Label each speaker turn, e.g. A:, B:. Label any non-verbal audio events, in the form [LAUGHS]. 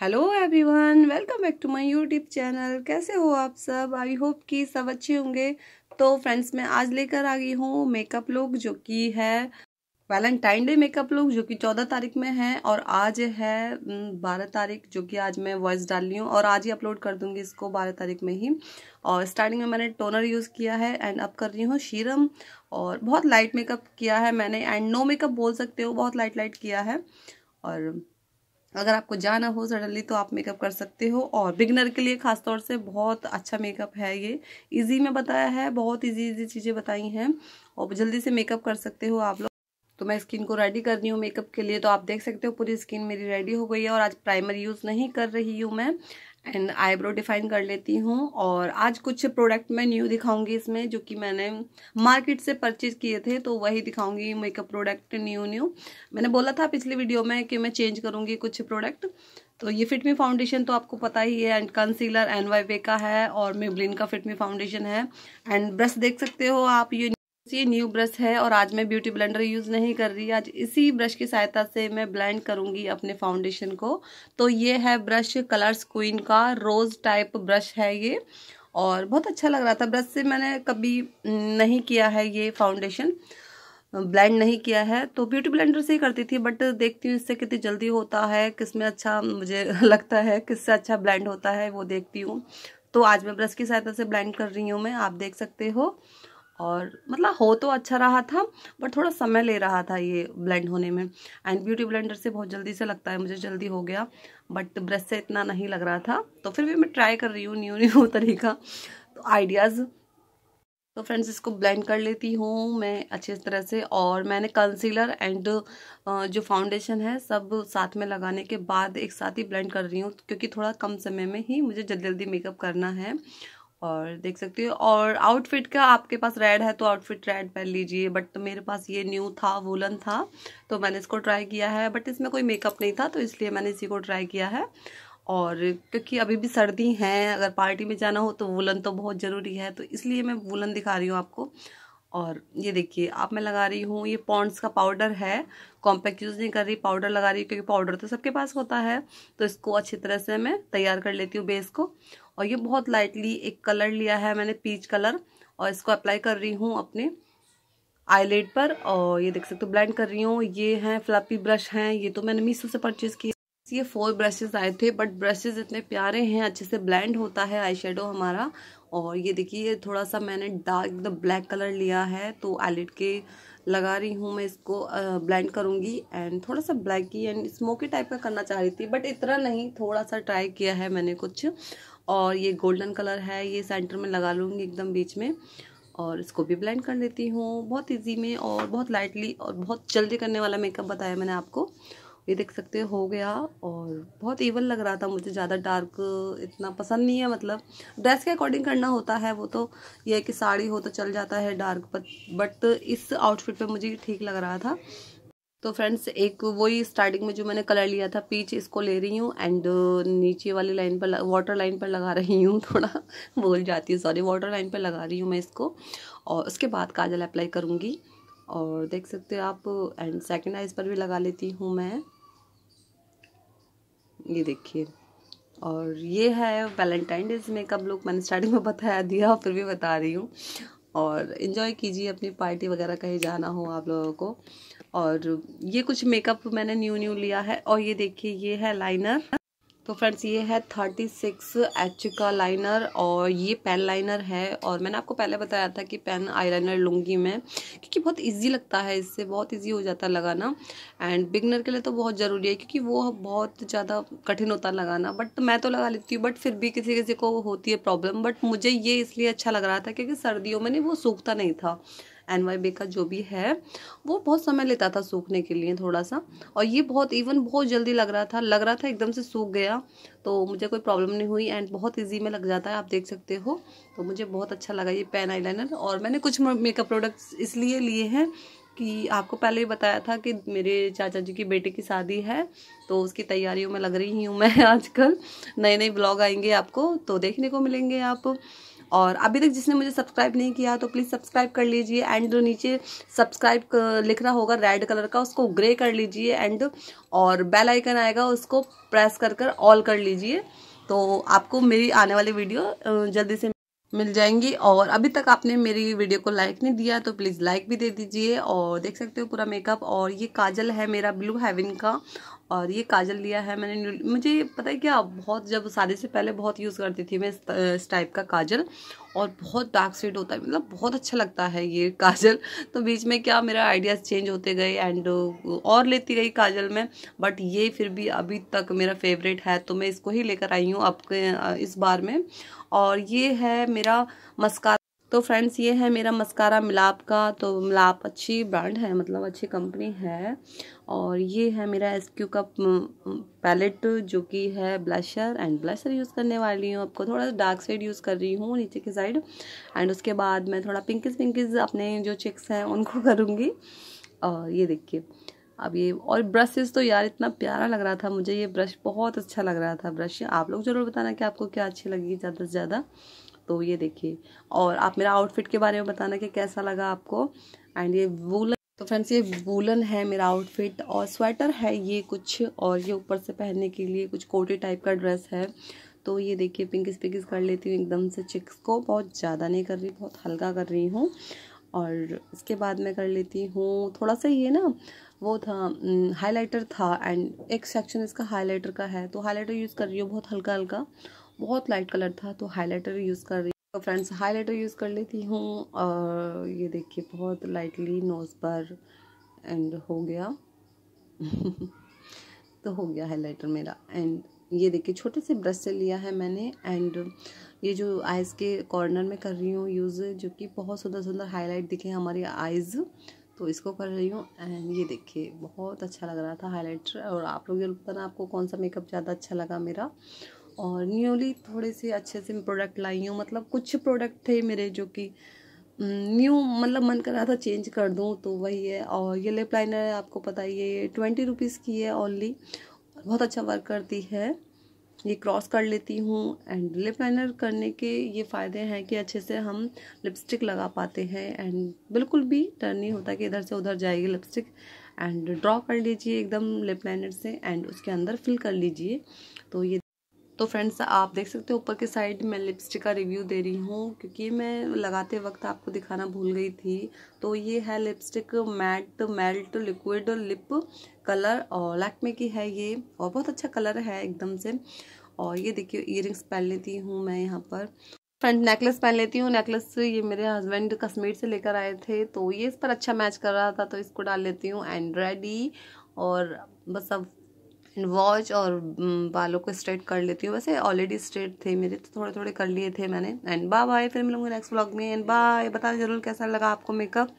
A: hello everyone welcome back to my YouTube channel कैसे हो आप सब आई होप कि सब अच्छे होंगे तो फ्रेंड्स मैं आज लेकर आ गई हूँ मेकअप लुक जो कि है वैलेंटाइन डे मेकअप लुक जो कि चौदह तारीख में है और आज है बारह तारीख जो कि आज मैं वॉइस डाल रही हूँ और आज ही अपलोड कर दूंगी इसको बारह तारीख में ही और स्टार्टिंग में मैंने टोनर यूज़ किया है एंड अब कर रही हूँ शीरम और बहुत लाइट मेकअप किया है मैंने एंड नो मेकअप बोल सकते हो बहुत लाइट लाइट किया है और अगर आपको जाना हो सडनली तो आप मेकअप कर सकते हो और बिगनर के लिए ख़ासतौर से बहुत अच्छा मेकअप है ये इजी में बताया है बहुत इजी इजी चीज़ें बताई हैं और जल्दी से मेकअप कर सकते हो आप लोग तो मैं स्किन को रेडी कर रही हूँ मेकअप के लिए तो आप देख सकते हो पूरी स्किन मेरी रेडी हो गई है और आज प्राइमर यूज़ नहीं कर रही हूँ मैं एंड आईब्रो डिफाइन कर लेती हूँ और आज कुछ प्रोडक्ट मैं न्यू दिखाऊंगी इसमें जो कि मैंने मार्केट से परचेज किए थे तो वही दिखाऊंगी मेकअप प्रोडक्ट न्यू न्यू मैंने बोला था पिछली वीडियो में कि मैं चेंज करूँगी कुछ प्रोडक्ट तो ये फिटमी फाउंडेशन तो आपको पता ही है एंड कंसीलर एन वाई का है और मेबलिन का फिटमी फाउंडेशन है एंड ब्रश देख सकते हो आप ये ये न्यू ब्रश है और आज मैं ब्यूटी ब्लेंडर यूज़ नहीं कर रही आज इसी ब्रश की सहायता से मैं ब्लेंड करूंगी अपने फाउंडेशन को तो ये है ब्रश कलर्स क्वीन का रोज़ टाइप ब्रश है ये और बहुत अच्छा लग रहा था ब्रश से मैंने कभी नहीं किया है ये फाउंडेशन ब्लेंड नहीं किया है तो ब्यूटी ब्लेंडर से ही करती थी बट देखती हूँ इससे कितनी जल्दी होता है किस में अच्छा मुझे [LAUGHS] लगता है किससे अच्छा ब्लेंड होता है वो देखती हूँ तो आज मैं ब्रश की सहायता से ब्लेंड कर रही हूँ मैं आप देख सकते हो और मतलब हो तो अच्छा रहा था बट थोड़ा समय ले रहा था ये ब्लेंड होने में एंड ब्यूटी ब्लेंडर से बहुत जल्दी से लगता है मुझे जल्दी हो गया बट ब्रश से इतना नहीं लग रहा था तो फिर भी मैं ट्राई कर रही हूँ न्यू न्यू [LAUGHS] तरीका तो आइडियाज़ तो फ्रेंड्स इसको ब्लेंड कर लेती हूँ मैं अच्छे तरह से और मैंने कंसीलर एंड जो फाउंडेशन है सब साथ में लगाने के बाद एक साथ ही ब्लेंड कर रही हूँ क्योंकि थोड़ा कम समय में ही मुझे जल्दी जल्दी मेकअप करना है और देख सकते हो और आउटफिट का आपके पास रेड है तो आउटफिट रेड पहन लीजिए बट तो मेरे पास ये न्यू था वोलन था तो मैंने इसको ट्राई किया है बट इसमें कोई मेकअप नहीं था तो इसलिए मैंने इसी को ट्राई किया है और क्योंकि अभी भी सर्दी है अगर पार्टी में जाना हो तो वुलन तो बहुत ज़रूरी है तो इसलिए मैं वुलन दिखा रही हूँ आपको और ये देखिए आप मैं लगा रही हूँ ये पॉन्ड्स का पाउडर है कॉम्पैक्ट यूज़ नहीं कर रही पाउडर लगा रही हूँ क्योंकि पाउडर तो सबके पास होता है तो इसको अच्छी तरह से मैं तैयार कर लेती हूँ बेस को और ये बहुत लाइटली एक कलर लिया है मैंने पीच कलर और इसको अप्लाई कर रही हूँ अपने आईलेट पर और ये देख सकते हो ब्लेंड कर रही हूँ ये है फ्लपी ब्रश हैं ये तो मैंने मीसो से परचेज किए ये फोर ब्रशेस आए थे बट ब्रशेस इतने प्यारे हैं अच्छे से ब्लेंड होता है आई हमारा और ये देखिए थोड़ा सा मैंने डार्क एकदम ब्लैक कलर लिया है तो आईलेट के लगा रही हूँ मैं इसको ब्लेंड करूँगी एंड थोड़ा सा ब्लैक ही एंड स्मोकी टाइप का करना चाह रही थी बट इतना नहीं थोड़ा सा ट्राई किया है मैंने कुछ और ये गोल्डन कलर है ये सेंटर में लगा लूँगी एकदम बीच में और इसको भी ब्लेंड कर देती हूँ बहुत इजी में और बहुत लाइटली और बहुत जल्दी करने वाला मेकअप बताया मैंने आपको ये देख सकते हो गया और बहुत इवन लग रहा था मुझे ज़्यादा डार्क इतना पसंद नहीं है मतलब ड्रेस के अकॉर्डिंग करना होता है वो तो यह है कि साड़ी हो तो चल जाता है डार्क पर बट इस आउटफिट पर मुझे ठीक लग रहा था तो फ्रेंड्स एक वही स्टार्टिंग में जो मैंने कलर लिया था पीच इसको ले रही हूँ एंड uh, नीचे वाली लाइन पर वाटर लाइन पर लगा रही हूँ [LAUGHS] थोड़ा बोल जाती है सॉरी वाटर लाइन पर लगा रही हूँ मैं इसको और उसके बाद काजल अप्लाई करूँगी और देख सकते हो आप एंड सेकेंड आइज पर भी लगा लेती हूँ मैं ये देखिए और ये है वैलेंटाइन डेज मेकअप लुक मैंने स्टार्टिंग में बताया दिया फिर भी बता रही हूँ और इन्जॉय कीजिए अपनी पार्टी वगैरह कहीं जाना हो आप लोगों को और ये कुछ मेकअप मैंने न्यू न्यू लिया है और ये देखिए ये है लाइनर तो फ्रेंड्स ये है थर्टी सिक्स एच का लाइनर और ये पेन लाइनर है और मैंने आपको पहले बताया था कि पेन आई लाइनर लूँगी मैं क्योंकि बहुत ईजी लगता है इससे बहुत ईजी हो जाता है लगाना एंड बिगनर के लिए तो बहुत ज़रूरी है क्योंकि वो बहुत ज़्यादा कठिन होता है लगाना बट मैं तो लगा लेती हूँ बट फिर भी किसी किसी को होती है प्रॉब्लम बट मुझे ये इसलिए अच्छा लग रहा था क्योंकि सर्दियों में नहीं वो सूखता नहीं था एन का जो भी है वो बहुत समय लेता था सूखने के लिए थोड़ा सा और ये बहुत इवन बहुत जल्दी लग रहा था लग रहा था एकदम से सूख गया तो मुझे कोई प्रॉब्लम नहीं हुई एंड बहुत ईजी में लग जाता है आप देख सकते हो तो मुझे बहुत अच्छा लगा ये पेन आई और मैंने कुछ मेकअप प्रोडक्ट्स इसलिए लिए हैं कि आपको पहले ही बताया था कि मेरे चाचा जी की बेटे की शादी है तो उसकी तैयारियों में लग रही हूँ मैं [LAUGHS] आजकल नए नए ब्लॉग आएंगे आपको तो देखने को मिलेंगे आप और अभी तक जिसने मुझे सब्सक्राइब नहीं किया तो प्लीज़ सब्सक्राइब कर लीजिए एंड नीचे सब्सक्राइब लिखना होगा रेड कलर का उसको ग्रे कर लीजिए एंड और बेल आइकन आएगा उसको प्रेस कर कर ऑल कर लीजिए तो आपको मेरी आने वाली वीडियो जल्दी से मिल जाएंगी और अभी तक आपने मेरी वीडियो को लाइक नहीं दिया तो प्लीज़ लाइक भी दे दीजिए और देख सकते हो पूरा मेकअप और ये काजल है मेरा ब्लू हेवन का और ये काजल लिया है मैंने मुझे पता है क्या बहुत जब शादी से पहले बहुत यूज़ करती थी मैं इस टाइप का काजल और बहुत डार्क शेड होता है मतलब बहुत अच्छा लगता है ये काजल [LAUGHS] तो बीच में क्या मेरा आइडियाज़ चेंज होते गए एंड और लेती रही काजल में बट ये फिर भी अभी तक मेरा फेवरेट है तो मैं इसको ही लेकर आई हूँ आपके इस बार में और ये है मेरा मस्कार तो फ्रेंड्स ये है मेरा मस्कारा मिलाप का तो मिलाप अच्छी ब्रांड है मतलब अच्छी कंपनी है और ये है मेरा एस क्यू का पैलेट जो कि है ब्लशर एंड ब्लशर यूज़ करने वाली हूँ आपको थोड़ा डार्क शेड यूज़ कर रही हूँ नीचे की साइड एंड उसके बाद मैं थोड़ा पिंकिस पिंकिस अपने जो चिक्स हैं उनको [LAUGHS] करूँगी और ये देखिए अब ये और ब्रशेस तो यार इतना प्यारा लग रहा था मुझे ये ब्रश बहुत अच्छा लग रहा था ब्रश आप लोग ज़रूर बताना कि आपको क्या अच्छी लगी ज़्यादा से ज़्यादा तो ये देखिए और आप मेरा आउटफिट के बारे में बताना कि कैसा लगा आपको एंड ये वूलन तो फ्रेंड्स ये वूलन है मेरा आउटफिट और स्वेटर है ये कुछ और ये ऊपर से पहनने के लिए कुछ कोटी टाइप का ड्रेस है तो ये देखिए पिंकिस पिंकिस कर लेती हूँ एकदम से चिक्स को बहुत ज़्यादा नहीं कर रही बहुत हल्का कर रही हूँ और इसके बाद मैं कर लेती हूँ थोड़ा सा ये ना वो था हाइलाइटर था एंड एक सेक्शन इसका हाइलाइटर का है तो हाइलाइटर यूज़ कर रही हूँ बहुत हल्का हल्का बहुत लाइट कलर था तो हाईलाइटर यूज़ कर रही तो फ्रेंड्स हाईलाइटर यूज़ कर लेती हूँ और ये देखिए बहुत लाइटली नोज़ पर एंड हो गया [LAUGHS] तो हो गया हाईलाइटर मेरा एंड ये देखिए छोटे से ब्रश से लिया है मैंने एंड ये जो आइज़ के कॉर्नर में कर रही हूँ यूज़ जो कि बहुत सुंदर सुंदर हाईलाइट दिखे हमारी आइज़ तो इसको कर रही हूँ एंड ये देखिए बहुत अच्छा लग रहा था हाईलाइटर और आप लोग ये बताना आपको कौन सा मेकअप ज़्यादा अच्छा लगा मेरा और न्यूली थोड़े से अच्छे से प्रोडक्ट लाई हूँ मतलब कुछ प्रोडक्ट थे मेरे जो कि न्यू मतलब मन कर रहा था चेंज कर दूँ तो वही है और ये लिप लाइनर आपको पता ही है ये ट्वेंटी रुपीज़ की है ओनली बहुत अच्छा वर्क करती है ये क्रॉस कर लेती हूँ एंड लिप लाइनर करने के ये फ़ायदे हैं कि अच्छे से हम लिपस्टिक लगा पाते हैं एंड बिल्कुल भी डर नहीं होता कि इधर से उधर जाएगी लिपस्टिक एंड ड्रॉ कर लीजिए एकदम लिप लाइनर से एंड उसके अंदर फिल कर लीजिए तो ये तो फ्रेंड्स आप देख सकते हो ऊपर के साइड मैं लिपस्टिक का रिव्यू दे रही हूँ क्योंकि मैं लगाते वक्त आपको दिखाना भूल गई थी तो ये है lipstick matte melt liquid lip colour और लैक्मे की है ये और बहुत अच्छा कलर है एकदम से और ये देखिए इयर पहन लेती हूँ मैं यहाँ पर फ्रेंड नेकलेस पहन लेती हूँ नेकलेस ये मेरे हस्बैंड कश्मीर से लेकर आए थे तो ये इस पर अच्छा मैच कर रहा था तो इसको डाल लेती हूँ एंड और बस अब वॉच और बालों को स्ट्रेट कर लेती हूँ वैसे ऑलरेडी स्ट्रेट थे मेरे तो थोड़े थोड़े कर लिए थे मैंने एंड बाय बाय फिर मिलूंगी नेक्स्ट ब्लॉग में एंड बाय बताओ जरूर कैसा लगा आपको मेकअप